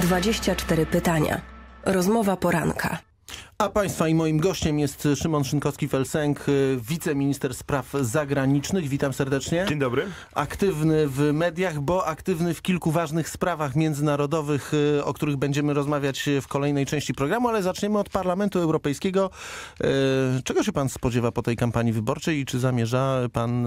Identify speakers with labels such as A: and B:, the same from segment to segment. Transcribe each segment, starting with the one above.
A: 24 pytania. Rozmowa poranka. A Państwa i moim gościem jest Szymon Szynkowski-Felsenk, y, wiceminister spraw zagranicznych. Witam serdecznie. Dzień dobry. Aktywny w mediach, bo aktywny w kilku ważnych sprawach międzynarodowych, y, o których będziemy rozmawiać w kolejnej części programu, ale zaczniemy od Parlamentu Europejskiego. Y, czego się Pan spodziewa po tej kampanii wyborczej i czy zamierza Pan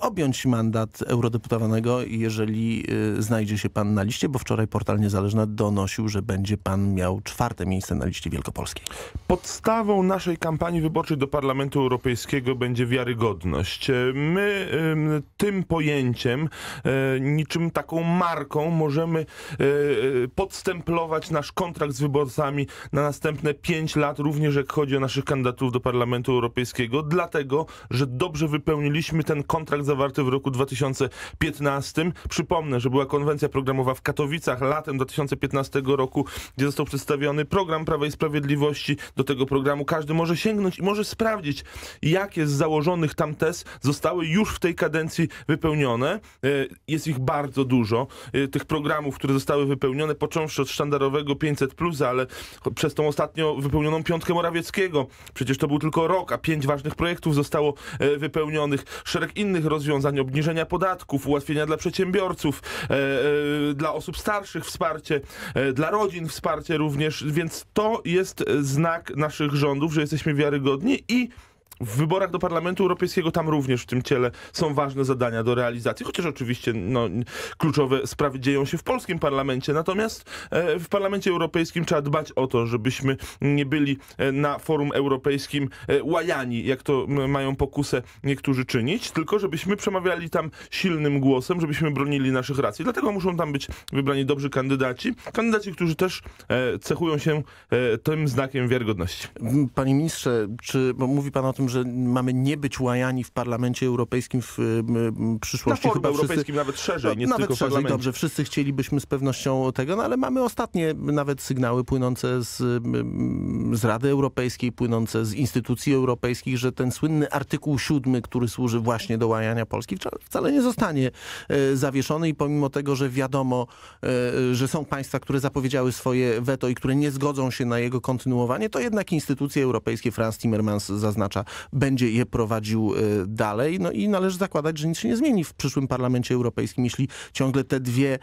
A: objąć mandat eurodeputowanego, jeżeli znajdzie się Pan na liście? Bo wczoraj portal Niezależna donosił, że będzie Pan miał czwarte miejsce na liście wielkopolskiej. Podstawą naszej kampanii wyborczej do Parlamentu Europejskiego będzie
B: wiarygodność. E, my tym pojęciem, e, niczym taką marką, możemy e, podstemplować nasz kontrakt z wyborcami na następne pięć lat, również jak chodzi o naszych kandydatów do Parlamentu Europejskiego, dlatego, że dobrze wypełniliśmy ten kontrakt zawarty w roku 2015. Przypomnę, że była konwencja programowa w Katowicach latem 2015 roku, gdzie został przedstawiony program Prawa i Sprawiedliwości do tego programu każdy może sięgnąć i może sprawdzić, jakie z założonych tam test zostały już w tej kadencji wypełnione. E, jest ich bardzo dużo, e, tych programów, które zostały wypełnione, począwszy od sztandarowego 500, ale przez tą ostatnio wypełnioną piątkę Morawieckiego. Przecież to był tylko rok, a pięć ważnych projektów zostało e, wypełnionych. Szereg innych rozwiązań, obniżenia podatków, ułatwienia dla przedsiębiorców, dla osób starszych wsparcie, dla rodzin wsparcie również, więc to jest znak naszych rządów, że jesteśmy wiarygodni i w wyborach do Parlamentu Europejskiego tam również w tym ciele są ważne zadania do realizacji, chociaż oczywiście no, kluczowe sprawy dzieją się w polskim parlamencie. Natomiast e, w Parlamencie Europejskim trzeba dbać o to, żebyśmy nie byli e, na forum europejskim e, łajani, jak to mają pokusę niektórzy czynić, tylko żebyśmy przemawiali tam silnym głosem, żebyśmy bronili naszych racji. Dlatego muszą tam być wybrani dobrzy kandydaci, kandydaci, którzy też cechują się tym znakiem wiarygodności.
A: Panie ministrze, czy mówi pan o tym, że mamy nie być łajani w Parlamencie Europejskim w przyszłości. Na Chyba wszyscy, europejskim
B: nawet szerzej, no, nie nawet tylko szerzej, w parlamencie. Dobrze,
A: wszyscy chcielibyśmy z pewnością tego, no ale mamy ostatnie nawet sygnały płynące z, z Rady Europejskiej, płynące z instytucji europejskich, że ten słynny artykuł 7, który służy właśnie do łajania Polski, wcale nie zostanie e, zawieszony i pomimo tego, że wiadomo, e, że są państwa, które zapowiedziały swoje weto i które nie zgodzą się na jego kontynuowanie, to jednak instytucje europejskie, Franz Timmermans zaznacza, będzie je prowadził e, dalej. No i należy zakładać, że nic się nie zmieni w przyszłym Parlamencie Europejskim, jeśli ciągle te dwie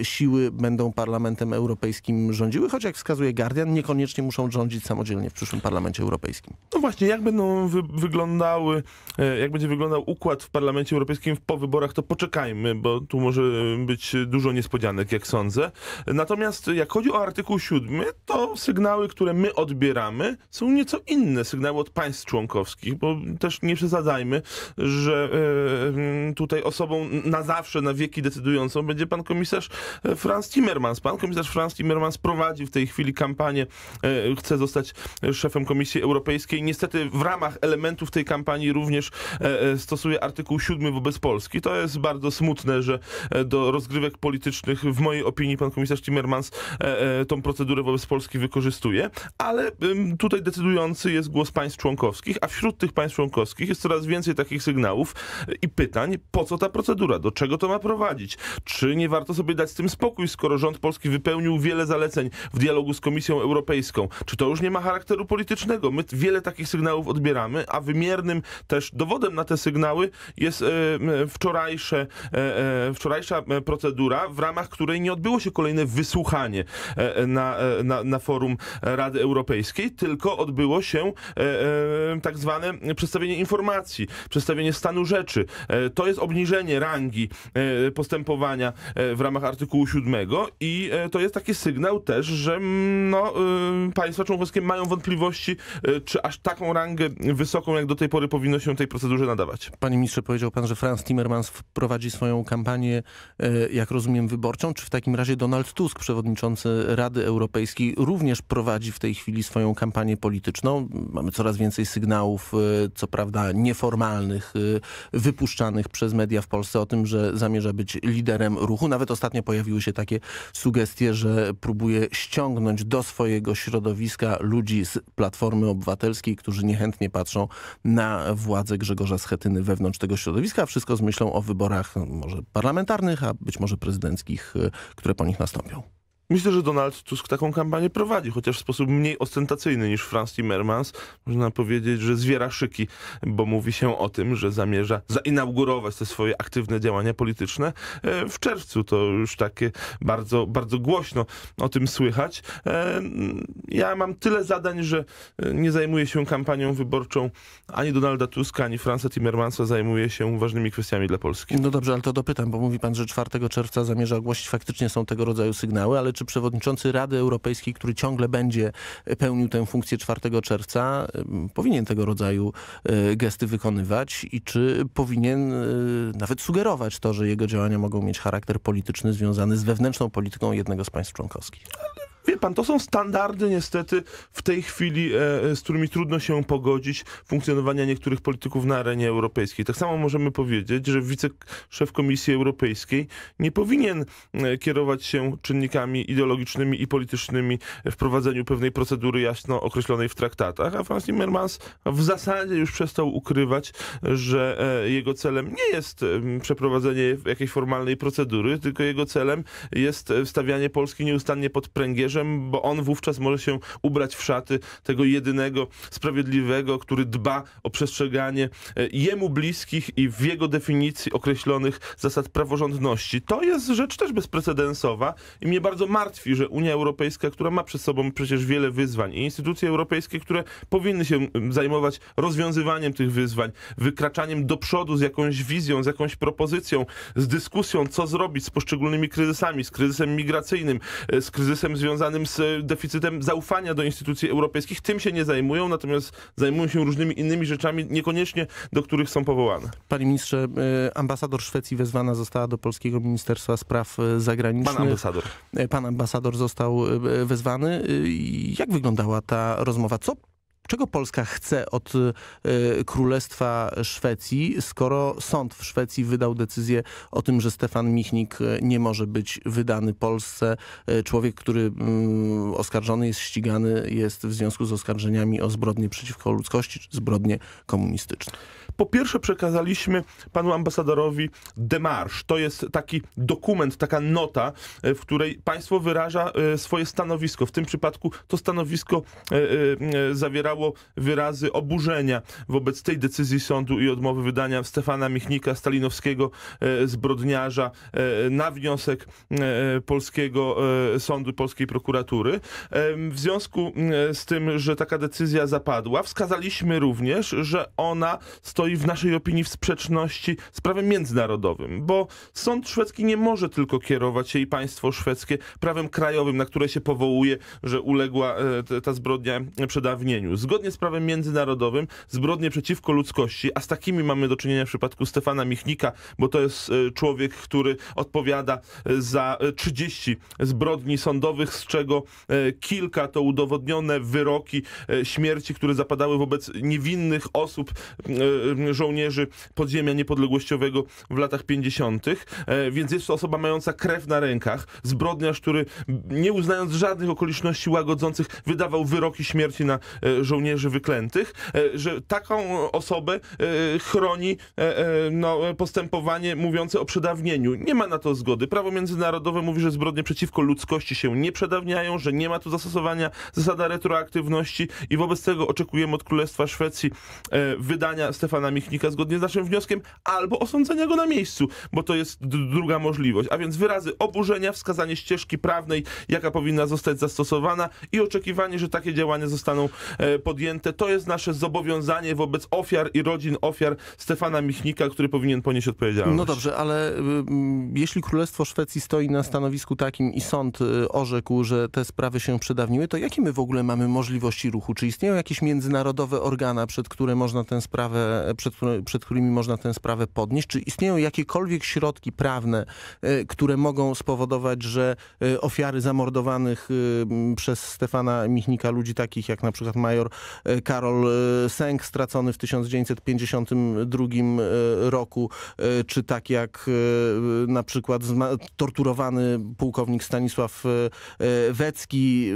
A: e, siły będą Parlamentem Europejskim rządziły, choć jak wskazuje Guardian, niekoniecznie muszą rządzić samodzielnie w przyszłym Parlamencie Europejskim.
B: No właśnie, jak będą wy wyglądały, e, jak będzie wyglądał układ w Parlamencie Europejskim po wyborach, to poczekajmy, bo tu może być dużo niespodzianek, jak sądzę. Natomiast jak chodzi o artykuł 7, to sygnały, które my odbieramy, są nieco inne. Sygnały od państw członkowskich bo też nie przesadzajmy, że e, tutaj osobą na zawsze, na wieki decydującą będzie pan komisarz e, Franz Timmermans. Pan komisarz Franz Timmermans prowadzi w tej chwili kampanię, e, chce zostać szefem Komisji Europejskiej. Niestety w ramach elementów tej kampanii również stosuje artykuł 7 wobec Polski. To jest bardzo smutne, że do rozgrywek politycznych, w mojej opinii, pan komisarz Timmermans tą procedurę wobec Polski wykorzystuje, ale tutaj decydujący jest głos państw członkowskich, a wśród wśród tych państw członkowskich jest coraz więcej takich sygnałów i pytań, po co ta procedura, do czego to ma prowadzić, czy nie warto sobie dać z tym spokój, skoro rząd polski wypełnił wiele zaleceń w dialogu z Komisją Europejską, czy to już nie ma charakteru politycznego. My wiele takich sygnałów odbieramy, a wymiernym też dowodem na te sygnały jest e, wczorajsze, e, e, wczorajsza procedura, w ramach której nie odbyło się kolejne wysłuchanie na, na, na forum Rady Europejskiej, tylko odbyło się tak zwane e, przedstawienie informacji, przedstawienie stanu rzeczy. E, to jest obniżenie rangi e, postępowania w ramach artykułu 7 i to jest taki sygnał też, że mm, no, państwa członkowskie mają wątpliwości, czy aż taką rangę wysoką, jak do tej pory powinno się tej procedurze
A: nadawać. Panie ministrze, powiedział pan, że Franz Timmermans prowadzi swoją kampanię, jak rozumiem, wyborczą. Czy w takim razie Donald Tusk, przewodniczący Rady Europejskiej, również prowadzi w tej chwili swoją kampanię polityczną? Mamy coraz więcej sygnałów Y, co prawda nieformalnych, y, wypuszczanych przez media w Polsce o tym, że zamierza być liderem ruchu. Nawet ostatnio pojawiły się takie sugestie, że próbuje ściągnąć do swojego środowiska ludzi z Platformy Obywatelskiej, którzy niechętnie patrzą na władzę Grzegorza Schetyny wewnątrz tego środowiska. Wszystko z myślą o wyborach no, może parlamentarnych, a być może prezydenckich, y, które po nich nastąpią.
B: Myślę, że Donald Tusk taką kampanię prowadzi, chociaż w sposób mniej ostentacyjny niż Franz Timmermans. Można powiedzieć, że zwiera szyki, bo mówi się o tym, że zamierza zainaugurować te swoje aktywne działania polityczne e, w czerwcu. To już takie bardzo, bardzo głośno o tym słychać. E, ja mam tyle zadań, że e, nie zajmuję się kampanią wyborczą ani Donalda Tuska, ani Franza Timmermansa. Zajmuję się ważnymi kwestiami dla Polski.
A: No dobrze, ale to dopytam, bo mówi pan, że 4 czerwca zamierza ogłosić. Faktycznie są tego rodzaju sygnały, ale czy czy przewodniczący Rady Europejskiej, który ciągle będzie pełnił tę funkcję 4 czerwca, powinien tego rodzaju e, gesty wykonywać i czy powinien e, nawet sugerować to, że jego działania mogą mieć charakter polityczny związany z wewnętrzną polityką jednego z państw członkowskich.
B: Wie pan, to są standardy niestety w tej chwili, e, e, z którymi trudno się pogodzić funkcjonowania niektórych polityków na arenie europejskiej. Tak samo możemy powiedzieć, że wiceszef Komisji Europejskiej nie powinien e, kierować się czynnikami ideologicznymi i politycznymi w prowadzeniu pewnej procedury jasno określonej w traktatach, a Franz Timmermans w zasadzie już przestał ukrywać, że e, jego celem nie jest przeprowadzenie jakiejś formalnej procedury, tylko jego celem jest stawianie Polski nieustannie pod pręgierzem żołnierzem, bo on wówczas może się ubrać w szaty tego jedynego sprawiedliwego, który dba o przestrzeganie e, jemu bliskich i w jego definicji określonych zasad praworządności. To jest rzecz też bezprecedensowa i mnie bardzo martwi, że Unia Europejska, która ma przed sobą przecież wiele wyzwań i instytucje europejskie, które powinny się mm, zajmować rozwiązywaniem tych wyzwań, wykraczaniem do przodu z jakąś wizją, z jakąś propozycją, z dyskusją, co zrobić z poszczególnymi kryzysami, z kryzysem migracyjnym, e, z kryzysem związanym związanym z e, deficytem zaufania do instytucji europejskich. Tym się nie zajmują, natomiast zajmują się różnymi innymi rzeczami, niekoniecznie do których są powołane.
A: Panie ministrze, e, ambasador Szwecji wezwana została do polskiego Ministerstwa Spraw e, Zagranicznych. Pan ambasador. Pan ambasador został wezwany. Jak wyglądała ta rozmowa? Co Czego Polska chce od y, Królestwa Szwecji, skoro sąd w Szwecji wydał decyzję o tym, że Stefan Michnik y, nie może być wydany Polsce. Y, człowiek, który y, oskarżony jest, ścigany jest w związku z oskarżeniami o zbrodnie przeciwko ludzkości, czy zbrodnie komunistyczne.
B: Po pierwsze przekazaliśmy panu ambasadorowi demarsz. To jest taki dokument, taka nota, e, w której państwo wyraża e, swoje stanowisko. W tym przypadku to stanowisko e, zawierało wyrazy oburzenia wobec tej decyzji sądu i odmowy wydania Stefana Michnika, stalinowskiego zbrodniarza na wniosek polskiego sądu, polskiej prokuratury. W związku z tym, że taka decyzja zapadła, wskazaliśmy również, że ona stoi stoi w naszej opinii w sprzeczności z prawem międzynarodowym, bo sąd szwedzki nie może tylko kierować się i państwo szwedzkie prawem krajowym, na które się powołuje, że uległa e, ta zbrodnia przedawnieniu. Zgodnie z prawem międzynarodowym zbrodnie przeciwko ludzkości, a z takimi mamy do czynienia w przypadku Stefana Michnika, bo to jest e, człowiek, który odpowiada e, za 30 zbrodni sądowych, z czego kilka to udowodnione wyroki śmierci, które zapadały wobec niewinnych osób Y, żołnierzy podziemia niepodległościowego w latach 50., e, więc jest to osoba mająca krew na rękach, zbrodniarz, który nie uznając żadnych okoliczności łagodzących wydawał wyroki śmierci na e, żołnierzy wyklętych, e, że taką osobę chroni no, postępowanie mówiące o przedawnieniu. Nie ma na to zgody. Prawo międzynarodowe mówi, że zbrodnie przeciwko ludzkości się nie przedawniają, że nie ma tu zastosowania zasada retroaktywności i wobec tego oczekujemy od Królestwa Szwecji wydania Stefana pana Michnika zgodnie z naszym wnioskiem, albo osądzenia go na miejscu, bo to jest druga możliwość. A więc wyrazy oburzenia, wskazanie ścieżki prawnej, jaka powinna zostać zastosowana i oczekiwanie, że takie działania zostaną e, podjęte. To jest nasze zobowiązanie wobec ofiar i rodzin ofiar Stefana Michnika, który powinien ponieść odpowiedzialność. No
A: dobrze, ale y, jeśli Królestwo Szwecji stoi na stanowisku takim i sąd y, orzekł, że te sprawy się przedawniły, to jakie my w ogóle mamy możliwości ruchu? Czy istnieją jakieś międzynarodowe organa, przed które można tę sprawę przed, przed którymi można tę sprawę podnieść? Czy istnieją jakiekolwiek środki prawne, e, które mogą spowodować, że e, ofiary zamordowanych e, przez Stefana Michnika ludzi takich jak na przykład major Karol Sęk stracony w 1952 roku, czy tak jak na przykład torturowany pułkownik Stanisław Wecki,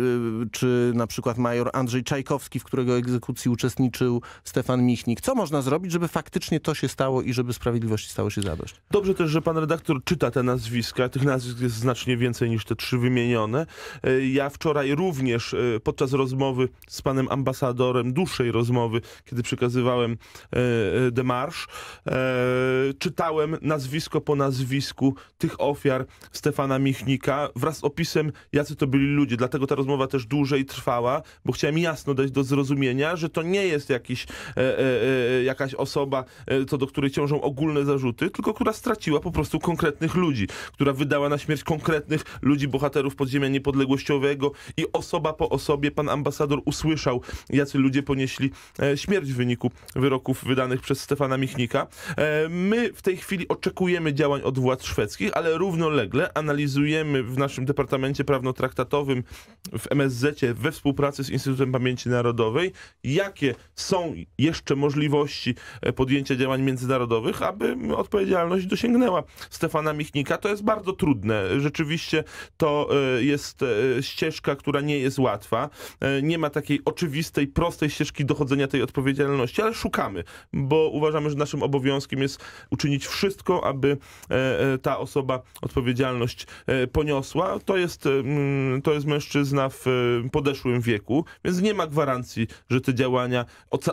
A: czy na przykład major Andrzej Czajkowski, w którego egzekucji uczestniczył Stefan Michnik. Co można zrobić? zrobić, żeby faktycznie to się stało i żeby sprawiedliwości stało się zadość.
B: Dobrze też, że pan redaktor czyta te nazwiska. Tych nazwisk jest znacznie więcej niż te trzy wymienione. E, ja wczoraj również e, podczas rozmowy z panem ambasadorem, dłuższej rozmowy, kiedy przekazywałem demarsz, e, czytałem nazwisko po nazwisku tych ofiar Stefana Michnika wraz z opisem, jacy to byli ludzie. Dlatego ta rozmowa też dłużej trwała, bo chciałem jasno dać do zrozumienia, że to nie jest jakiś, jakaś osoba, e, co do której ciążą ogólne zarzuty, tylko która straciła po prostu konkretnych ludzi, która wydała na śmierć konkretnych ludzi, bohaterów podziemia niepodległościowego i osoba po osobie pan ambasador usłyszał, jacy ludzie ponieśli e, śmierć w wyniku wyroków wydanych przez Stefana Michnika. E, my w tej chwili oczekujemy działań od władz szwedzkich, ale równolegle analizujemy w naszym Departamencie Prawno-Traktatowym w MSZ we współpracy z Instytutem Pamięci Narodowej, jakie są jeszcze możliwości E, podjęcia działań międzynarodowych, aby odpowiedzialność dosięgnęła Stefana Michnika. To jest bardzo trudne. Rzeczywiście to e, jest e, ścieżka, która nie jest łatwa. Nie ma takiej oczywistej, prostej ścieżki dochodzenia tej odpowiedzialności, ale szukamy, bo uważamy, że naszym obowiązkiem jest uczynić wszystko, aby ta osoba odpowiedzialność poniosła. To jest, mm, to jest mężczyzna w podeszłym wieku, więc nie ma gwarancji, że te działania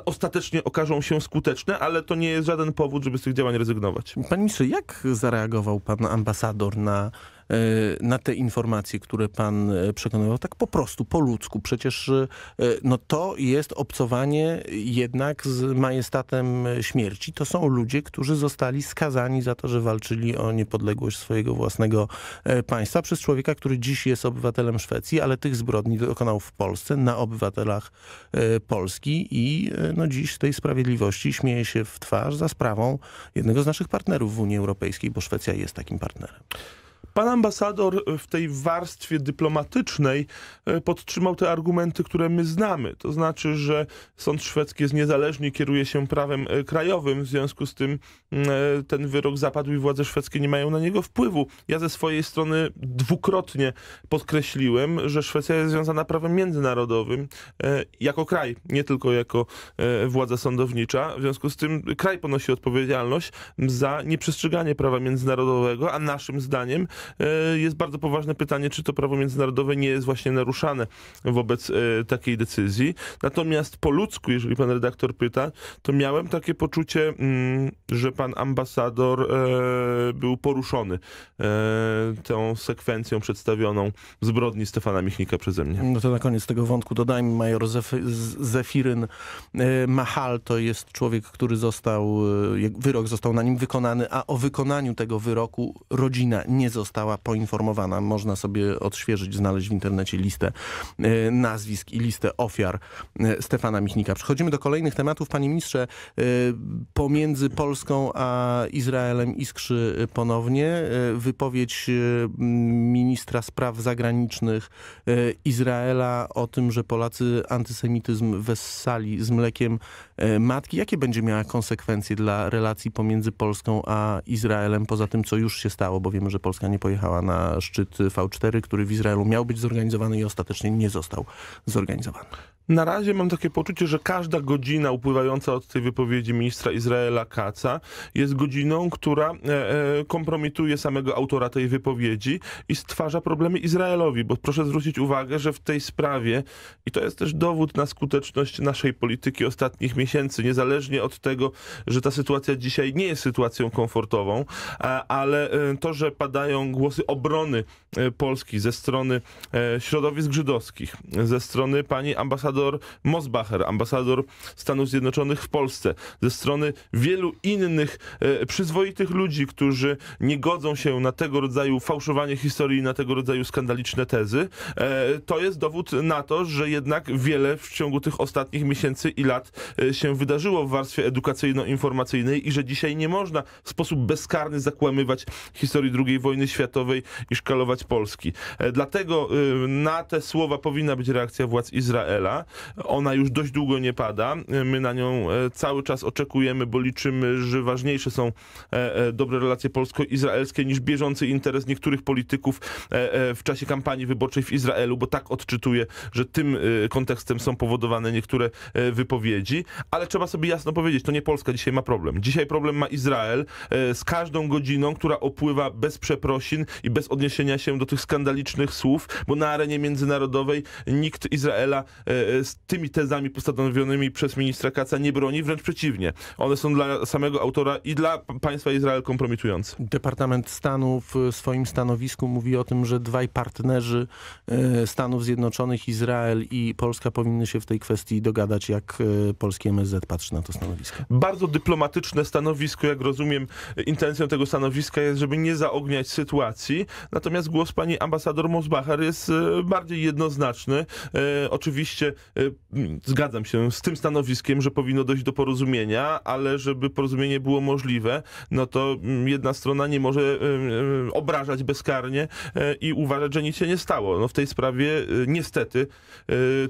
B: ostatecznie okażą się skuteczne ale to nie jest żaden powód,
A: żeby z tych działań rezygnować. Panie ministrze, jak zareagował pan ambasador na E, na te informacje, które pan e, przekonywał, tak po prostu, po ludzku. Przecież e, no to jest obcowanie jednak z majestatem śmierci. To są ludzie, którzy zostali skazani za to, że walczyli o niepodległość swojego własnego państwa przez człowieka, który dziś jest obywatelem Szwecji, ale tych zbrodni dokonał w Polsce na obywatelach Polski i no dziś tej sprawiedliwości śmieje się w twarz za sprawą jednego z naszych partnerów w Unii Europejskiej, bo Szwecja jest takim partnerem.
B: Pan ambasador w tej warstwie dyplomatycznej e, podtrzymał te argumenty, które my znamy. To znaczy, że sąd szwedzki jest niezależny, kieruje się prawem e, krajowym, w związku z tym mm, e, ten wyrok zapadł i władze szwedzkie nie mają na niego wpływu. Ja ze swojej strony dwukrotnie podkreśliłem, że Szwecja jest związana prawem międzynarodowym jako kraj, nie tylko jako władza sądownicza. W związku z tym kraj ponosi odpowiedzialność za nieprzestrzeganie prawa międzynarodowego, a naszym zdaniem E, jest bardzo poważne pytanie, czy to prawo międzynarodowe nie jest właśnie naruszane wobec e, takiej decyzji. Natomiast po ludzku, jeżeli pan redaktor pyta, to miałem takie poczucie, mm, że pan ambasador e, był poruszony tą sekwencją przedstawioną zbrodni Stefana Michnika przeze mnie.
A: No to na koniec tego wątku dodajmy, major Zef Zefiryn Mahal to jest człowiek, który został, wyrok został na nim wykonany, a o wykonaniu tego wyroku rodzina nie została została poinformowana. Można sobie odświeżyć, znaleźć w internecie listę e, nazwisk i listę ofiar e, Stefana Michnika. Przechodzimy do kolejnych tematów. Panie ministrze, e, pomiędzy Polską a Izraelem iskrzy ponownie wypowiedź ministra spraw zagranicznych Izraela o tym, że Polacy antysemityzm wessali z mlekiem E, matki. Jakie będzie miała konsekwencje dla relacji pomiędzy Polską a Izraelem, poza tym, co już się stało, bo wiemy, że Polska nie pojechała na szczyt V4, który w Izraelu miał być zorganizowany i ostatecznie nie został zorganizowany. Na
B: razie mam takie poczucie, że każda godzina upływająca od tej wypowiedzi ministra Izraela Kaca jest godziną, która e, e, kompromituje samego autora tej wypowiedzi i stwarza problemy Izraelowi, bo proszę zwrócić uwagę, że w tej sprawie, i to jest też dowód na skuteczność naszej polityki ostatnich miesięcy, miesięcy, niezależnie od tego, że ta sytuacja dzisiaj nie jest sytuacją komfortową, ale e, to, że padają głosy obrony e, Polski ze strony e, środowisk żydowskich, ze strony pani ambasador Mosbacher, ambasador Stanów Zjednoczonych w Polsce, ze strony wielu innych przyzwoitych ludzi, którzy nie godzą się na tego rodzaju fałszowanie historii, na tego rodzaju skandaliczne tezy, to jest dowód na to, że jednak wiele w ciągu tych ostatnich miesięcy i lat się wydarzyło w warstwie edukacyjno-informacyjnej i że dzisiaj nie można w sposób bezkarny zakłamywać historii II wojny światowej i szkalować Polski. E, dlatego y, na te słowa powinna być reakcja władz Izraela. Ona już dość długo nie pada. E, my na nią e, cały czas oczekujemy, bo liczymy, że ważniejsze są dobre relacje polsko-izraelskie niż bieżący interes niektórych polityków w czasie kampanii wyborczej w Izraelu, bo tak odczytuję, że tym kontekstem są powodowane niektóre wypowiedzi ale trzeba sobie jasno powiedzieć, to nie Polska dzisiaj ma problem. Dzisiaj problem ma Izrael e, z każdą godziną, która opływa bez przeprosin i bez odniesienia się do tych skandalicznych słów, bo na arenie międzynarodowej nikt Izraela e, e, z tymi tezami postanowionymi przez ministra Kaca nie broni, wręcz przeciwnie. One są dla samego autora i
A: dla państwa Izrael kompromitujące. Departament Stanu w swoim stanowisku mówi o tym, że dwaj partnerzy Stanów Zjednoczonych, Izrael i Polska powinny się w tej kwestii dogadać, jak polskie MSZ patrzy na to stanowisko?
B: Bardzo dyplomatyczne stanowisko, jak rozumiem, intencją tego stanowiska jest, żeby nie zaogniać sytuacji. Natomiast głos pani ambasador Mosbacher jest e, bardziej jednoznaczny. E, oczywiście e, zgadzam się z tym stanowiskiem, że powinno dojść do porozumienia, ale żeby porozumienie było możliwe, no to mm, jedna strona nie może obrażać bezkarnie i uważać, że nic się nie stało. No w tej sprawie niestety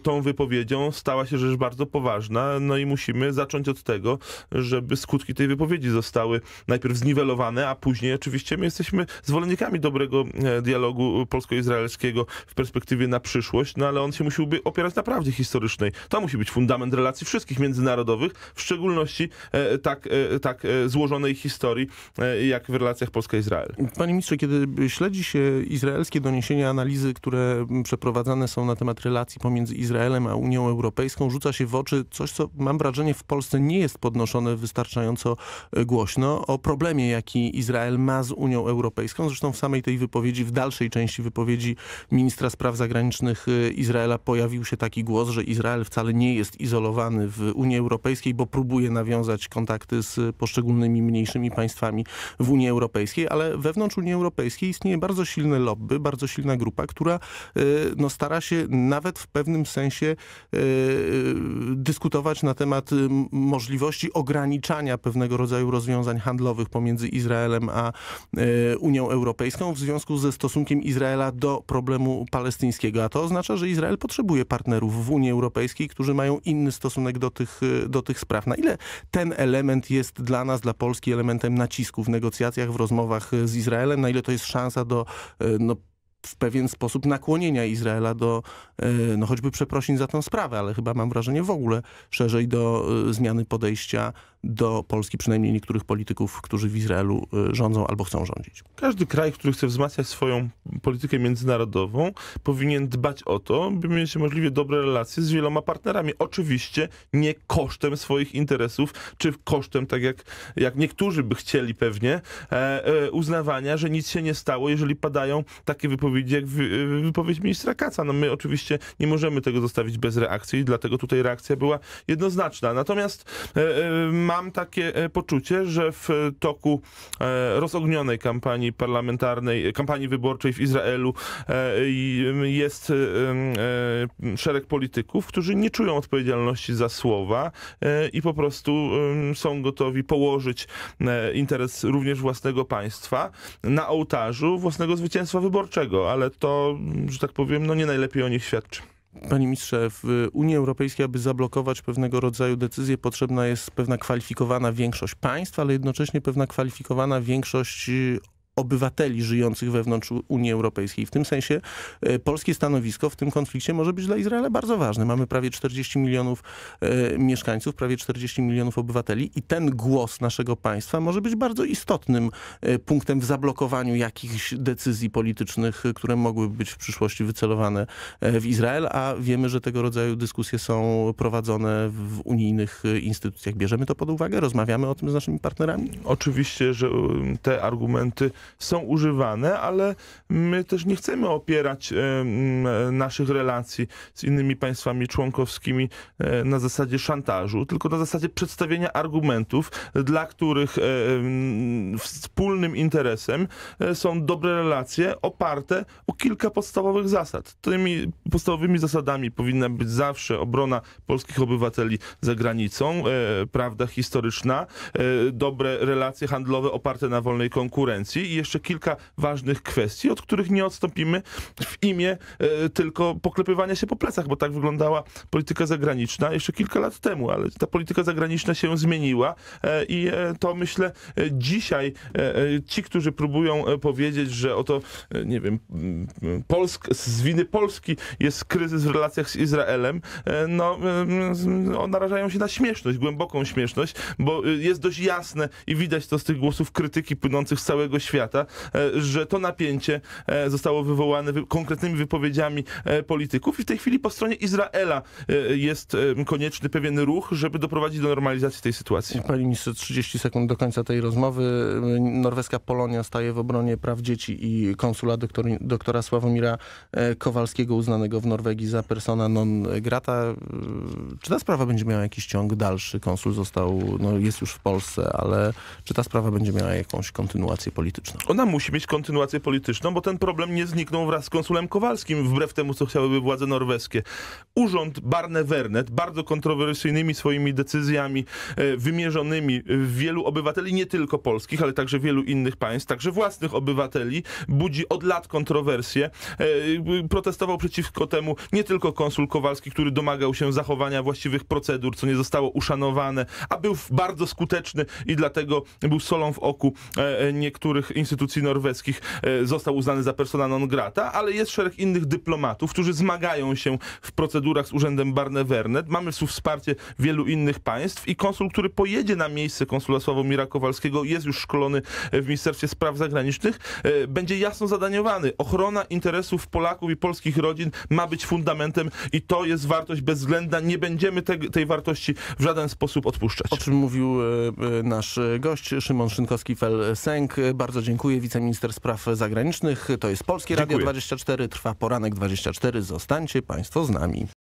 B: tą wypowiedzią stała się rzecz bardzo poważna, no i musimy zacząć od tego, żeby skutki tej wypowiedzi zostały najpierw zniwelowane, a później oczywiście my jesteśmy zwolennikami dobrego e, dialogu polsko-izraelskiego w perspektywie na przyszłość, no ale on się musiałby opierać na prawdzie historycznej. To musi być fundament relacji wszystkich międzynarodowych, w szczególności e, tak, e, tak złożonej historii, jak w relacjach Polska-Izrael.
A: Panie ministrze, kiedy śledzi się izraelskie doniesienia, analizy, które przeprowadzane są na temat relacji pomiędzy Izraelem a Unią Europejską, rzuca się w oczy coś, co mam wrażenie, w Polsce nie jest podnoszone wystarczająco e, głośno o problemie, jaki Izrael ma z Unią Europejską. Zresztą w samej tej wypowiedzi, w dalszej części wypowiedzi ministra spraw zagranicznych e, Izraela pojawił się taki głos, że Izrael wcale nie jest izolowany w Unii Europejskiej, bo próbuje nawiązać kontakty z poszczególnymi mniejszymi państwami w Unii Europejskiej, ale wewnątrz Unii Europejskiej istnieje bardzo silne lobby, bardzo silna grupa, która e, no, stara się nawet w pewnym sensie dyskutować na temat temat y, możliwości ograniczania pewnego rodzaju rozwiązań handlowych pomiędzy Izraelem a e, Unią Europejską w związku ze stosunkiem Izraela do problemu palestyńskiego. A to oznacza, że Izrael potrzebuje partnerów w Unii Europejskiej, którzy mają inny stosunek do tych, y, do tych spraw. Na ile ten element jest dla nas, dla Polski elementem nacisku w negocjacjach, w rozmowach y, z Izraelem? Na ile to jest szansa do no, w pewien sposób nakłonienia Izraela do e, no choćby przeprosin za tę sprawę, ale chyba mam wrażenie w ogóle szerzej do e, zmiany podejścia do Polski przynajmniej niektórych polityków, którzy w Izraelu y, rządzą albo chcą rządzić.
B: Każdy kraj, który chce wzmacniać swoją politykę międzynarodową, powinien dbać o to, by mieć możliwie dobre relacje z wieloma partnerami. Oczywiście nie kosztem swoich interesów, czy kosztem, tak jak, jak niektórzy by chcieli pewnie, e, e, uznawania, że nic się nie stało, jeżeli padają takie wypowiedzi jak e, wypowiedź ministra Kaca. No my oczywiście nie możemy tego zostawić bez reakcji, dlatego tutaj reakcja była jednoznaczna. Natomiast ma mam takie e, poczucie, że w toku e, rozognionej kampanii parlamentarnej, kampanii wyborczej w Izraelu e, jest szereg polityków, którzy nie czują odpowiedzialności za słowa i po prostu są gotowi położyć interes również własnego państwa na ołtarzu własnego zwycięstwa wyborczego, ale
A: to, że tak powiem, no nie najlepiej o nich świadczy. Panie ministrze, w Unii Europejskiej, aby zablokować pewnego rodzaju decyzje, potrzebna jest pewna kwalifikowana większość państw, ale jednocześnie pewna kwalifikowana większość obywateli żyjących wewnątrz Unii Europejskiej. W tym sensie e, polskie stanowisko w tym konflikcie może być dla Izraela bardzo ważne. Mamy prawie 40 milionów e, mieszkańców, prawie 40 milionów obywateli i ten głos naszego państwa może być bardzo istotnym e, punktem w zablokowaniu jakichś decyzji politycznych, które mogłyby być w przyszłości wycelowane w Izrael, a wiemy, że tego rodzaju dyskusje są prowadzone w unijnych instytucjach. Bierzemy to pod uwagę? Rozmawiamy o tym z naszymi partnerami?
B: Oczywiście, że um, te argumenty są używane, ale my też nie chcemy opierać naszych relacji z innymi państwami członkowskimi e, na zasadzie szantażu, tylko na zasadzie przedstawienia argumentów, dla których e, wspólnym interesem e, są dobre relacje oparte o kilka podstawowych zasad. Tymi podstawowymi zasadami powinna być zawsze obrona polskich obywateli za granicą, prawda historyczna, dobre relacje handlowe oparte na wolnej konkurencji i jeszcze kilka ważnych kwestii, od których nie odstąpimy w imię e, tylko poklepywania się po plecach, bo tak wyglądała polityka zagraniczna jeszcze kilka lat temu, ale ta polityka zagraniczna się zmieniła e, i e, to myślę e, dzisiaj e, ci, którzy próbują powiedzieć, że oto, nie wiem, mm, Polsk, z winy Polski jest kryzys w relacjach z Izraelem, no mm, narażają się na śmieszność, głęboką śmieszność, bo jest dość jasne i widać to z tych głosów krytyki płynących z całego świata, świata, e, że to napięcie e, zostało wywołane konkretnymi wypowiedziami e, polityków i w tej chwili po stronie Izraela jest
A: konieczny pewien ruch,
B: żeby doprowadzić do normalizacji tej sytuacji.
A: Panie ministrze, 30 sekund do końca tej rozmowy. Norweska Polonia staje w obronie praw dzieci i konsula doktor, doktora Sławomira Kowalskiego uznanego w Norwegii za persona non grata. Czy ta sprawa będzie miała jakiś ciąg dalszy? Konsul został, no jest już w Polsce, ale czy ta sprawa będzie miała jakąś kontynuację polityczną?
B: Ona musi mieć kontynuację polityczną, bo ten problem nie zniknął wraz z konsulem Kowalskim, wbrew temu, co chciałyby władze norweskie. Urząd barne bardzo kontrowersyjnymi swoimi decyzjami e, wymierzonymi w wielu obywateli, nie tylko polskich, ale także wielu innych państw, także własnych obywateli, budzi od lat kontrowersje. E, e, protestował przeciwko temu nie tylko konsul Kowalski, który domagał się zachowania właściwych procedur, co nie zostało uszanowane, a był bardzo skuteczny i dlatego był solą w oku niektórych instytucji norweskich e, został uznany za persona non grata, ale jest szereg innych dyplomatów, którzy zmagają się w procedurach z urzędem Barnevernet. Mamy tu wsparcie wielu innych państw i konsul, który pojedzie na miejsce konsula Sławomira Kowalskiego, jest już szkolony e, w Ministerstwie Spraw Zagranicznych, e, będzie jasno zadaniowany. Ochrona interesów Polaków i polskich rodzin ma być fundamentem i to jest wartość bezwzględna. Nie będziemy
A: te, tej wartości w żaden sposób odpuszczać. O czym mówił nasz gość Szymon Szynkowski-Fel Sęk. Bardzo dziękuję dziękuję. Wiceminister Spraw Zagranicznych. To jest Polskie dziękuję. Radio 24. Trwa poranek 24. Zostańcie Państwo z nami.